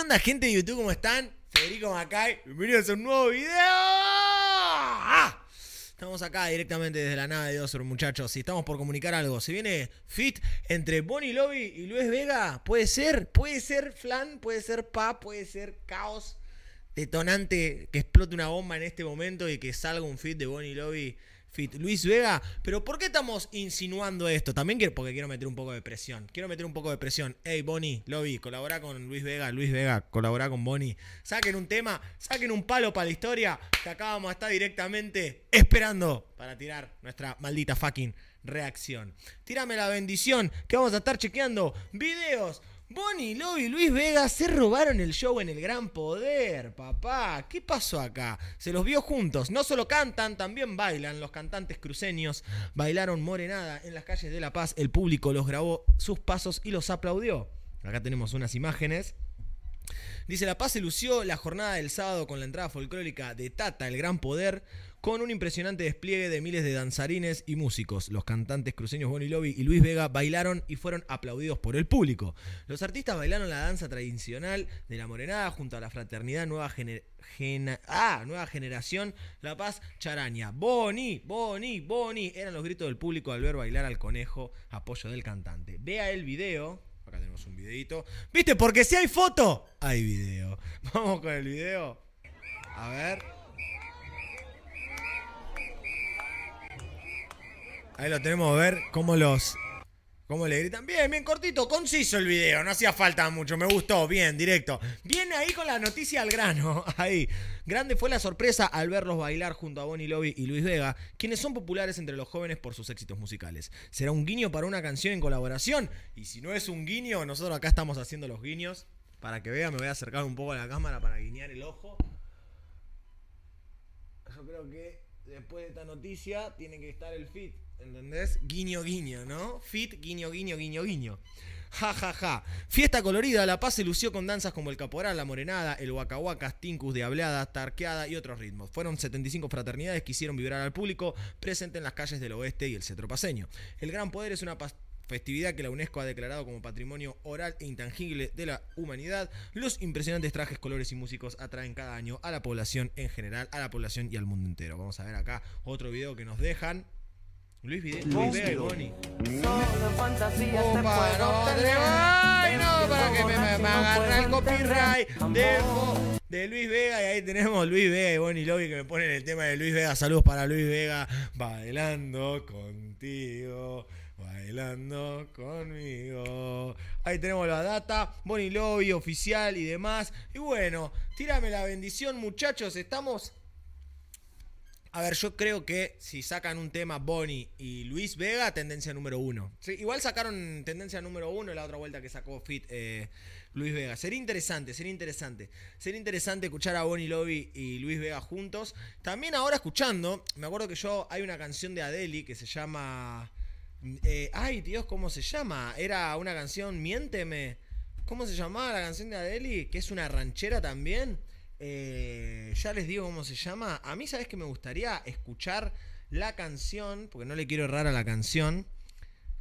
¿Qué onda, gente de YouTube? ¿Cómo están? Federico Macay, bienvenidos a un nuevo video. Ah. Estamos acá directamente desde la nave de muchachos. y estamos por comunicar algo, si viene fit entre Bonnie Lobby y Luis Vega, puede ser, puede ser flan, puede ser pa, puede ser caos detonante que explote una bomba en este momento y que salga un fit de Bonnie Lobby Luis Vega. Pero ¿por qué estamos insinuando esto? También quiero, porque quiero meter un poco de presión. Quiero meter un poco de presión. Hey, Bonnie, Lobby, colabora con Luis Vega. Luis Vega, colabora con Bonnie. Saquen un tema, saquen un palo para la historia. Que acá vamos a estar directamente esperando para tirar nuestra maldita fucking reacción. Tírame la bendición que vamos a estar chequeando videos Bonnie, Love y Luis Vega se robaron el show en el Gran Poder, papá. ¿Qué pasó acá? Se los vio juntos. No solo cantan, también bailan. Los cantantes cruceños bailaron morenada en las calles de La Paz. El público los grabó sus pasos y los aplaudió. Acá tenemos unas imágenes. Dice, La Paz se lució la jornada del sábado con la entrada folclórica de Tata, el Gran Poder con un impresionante despliegue de miles de danzarines y músicos. Los cantantes cruceños Bonnie Lobby y Luis Vega bailaron y fueron aplaudidos por el público. Los artistas bailaron la danza tradicional de la morenada junto a la fraternidad nueva, ah, nueva generación La Paz Charaña. Boni, Boni, Boni. Eran los gritos del público al ver bailar al conejo apoyo del cantante. Vea el video. Acá tenemos un videito. ¿Viste? Porque si hay foto, hay video. Vamos con el video. A ver. Ahí lo tenemos a ver cómo los. ¿Cómo le gritan? Bien, bien cortito, conciso el video, no hacía falta mucho, me gustó, bien, directo. viene ahí con la noticia al grano, ahí. Grande fue la sorpresa al verlos bailar junto a Bonnie Lobby y Luis Vega, quienes son populares entre los jóvenes por sus éxitos musicales. ¿Será un guiño para una canción en colaboración? Y si no es un guiño, nosotros acá estamos haciendo los guiños. Para que vea, me voy a acercar un poco a la cámara para guiñar el ojo. Yo creo que después de esta noticia tiene que estar el fit, ¿entendés? Guiño, guiño, ¿no? Fit, guiño, guiño, guiño, guiño. Ja, ja, ja. Fiesta colorida, La Paz se lució con danzas como el caporal, la morenada, el huacahuacas, tincus de hablada, tarqueada y otros ritmos. Fueron 75 fraternidades que hicieron vibrar al público presente en las calles del oeste y el centro paseño. El gran poder es una pastilla festividad que la UNESCO ha declarado como patrimonio oral e intangible de la humanidad, los impresionantes trajes, colores y músicos atraen cada año a la población en general, a la población y al mundo entero. Vamos a ver acá otro video que nos dejan. Luis, Vega y Boni. Este para que me, el copyright de, de, Luis Vega. Y ahí tenemos Luis Vega y Bonnie Lobby que me ponen el tema de Luis Vega. Saludos para Luis Vega. Bailando contigo. Bailando conmigo. Ahí tenemos la data, Bonnie Lobby, oficial y demás. Y bueno, tírame la bendición, muchachos. Estamos. A ver, yo creo que si sacan un tema Bonnie y Luis Vega, tendencia número uno. igual sacaron tendencia número uno la otra vuelta que sacó Fit eh, Luis Vega. Sería interesante, sería interesante. Sería interesante escuchar a Bonnie Lobby y Luis Vega juntos. También ahora escuchando, me acuerdo que yo hay una canción de Adeli que se llama. Mm, eh, ay, Dios, ¿cómo se llama? Era una canción, Miénteme. ¿Cómo se llamaba la canción de Adeli? Que es una ranchera también. Eh, ya les digo cómo se llama. A mí, ¿sabes que me gustaría escuchar la canción? Porque no le quiero errar a la canción.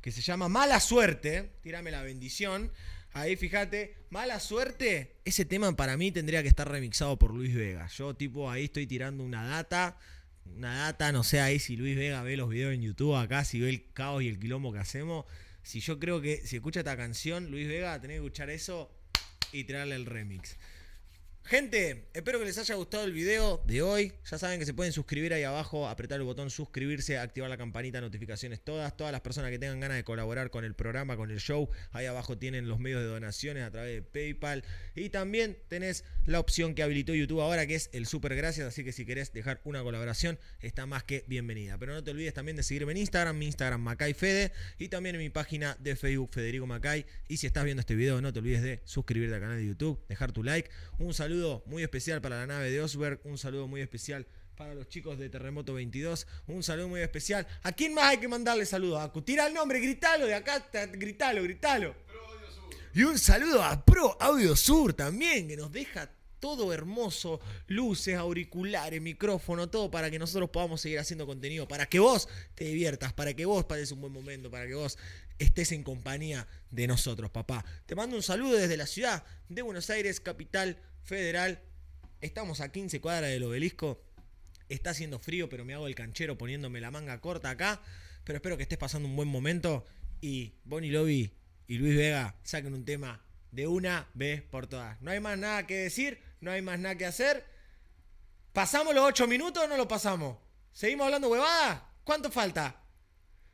Que se llama Mala Suerte. Tírame la bendición. Ahí fíjate, mala suerte. Ese tema para mí tendría que estar remixado por Luis Vega. Yo tipo ahí estoy tirando una data data, no sé, ahí si Luis Vega ve los videos en YouTube acá, si ve el caos y el quilombo que hacemos. Si yo creo que si escucha esta canción, Luis Vega, tenés que escuchar eso y tirarle el remix. Gente, espero que les haya gustado el video de hoy. Ya saben que se pueden suscribir ahí abajo, apretar el botón suscribirse, activar la campanita, notificaciones todas. Todas las personas que tengan ganas de colaborar con el programa, con el show, ahí abajo tienen los medios de donaciones a través de PayPal. Y también tenés la opción que habilitó YouTube ahora, que es el super gracias. Así que si querés dejar una colaboración, está más que bienvenida. Pero no te olvides también de seguirme en Instagram, mi Instagram MacayFede, y también en mi página de Facebook Federico Macay. Y si estás viendo este video, no te olvides de suscribirte al canal de YouTube, dejar tu like. Un saludo saludo muy especial para la nave de Osberg, un saludo muy especial para los chicos de Terremoto 22, un saludo muy especial. ¿A quién más hay que mandarle saludos? A tira el nombre, gritalo de acá, gritalo, gritalo. Y un saludo a Pro Audio Sur también, que nos deja todo hermoso, luces, auriculares, micrófono, todo para que nosotros podamos seguir haciendo contenido, para que vos te diviertas, para que vos pases un buen momento, para que vos estés en compañía de nosotros, papá. Te mando un saludo desde la ciudad de Buenos Aires, capital Federal. Estamos a 15 cuadras del obelisco. Está haciendo frío, pero me hago el canchero poniéndome la manga corta acá. Pero espero que estés pasando un buen momento. Y Bonnie Lobby y Luis Vega saquen un tema de una vez por todas. No hay más nada que decir, no hay más nada que hacer. ¿Pasamos los 8 minutos o no lo pasamos? ¿Seguimos hablando huevada? ¿Cuánto falta?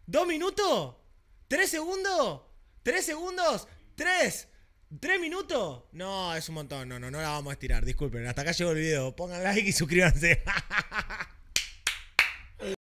¿Dos minutos? ¿Tres segundos? ¿Tres segundos? ¿Tres? ¿Tres minutos? No, es un montón. No, no, no la vamos a estirar. Disculpen. Hasta acá llegó el video. Pongan like y suscríbanse.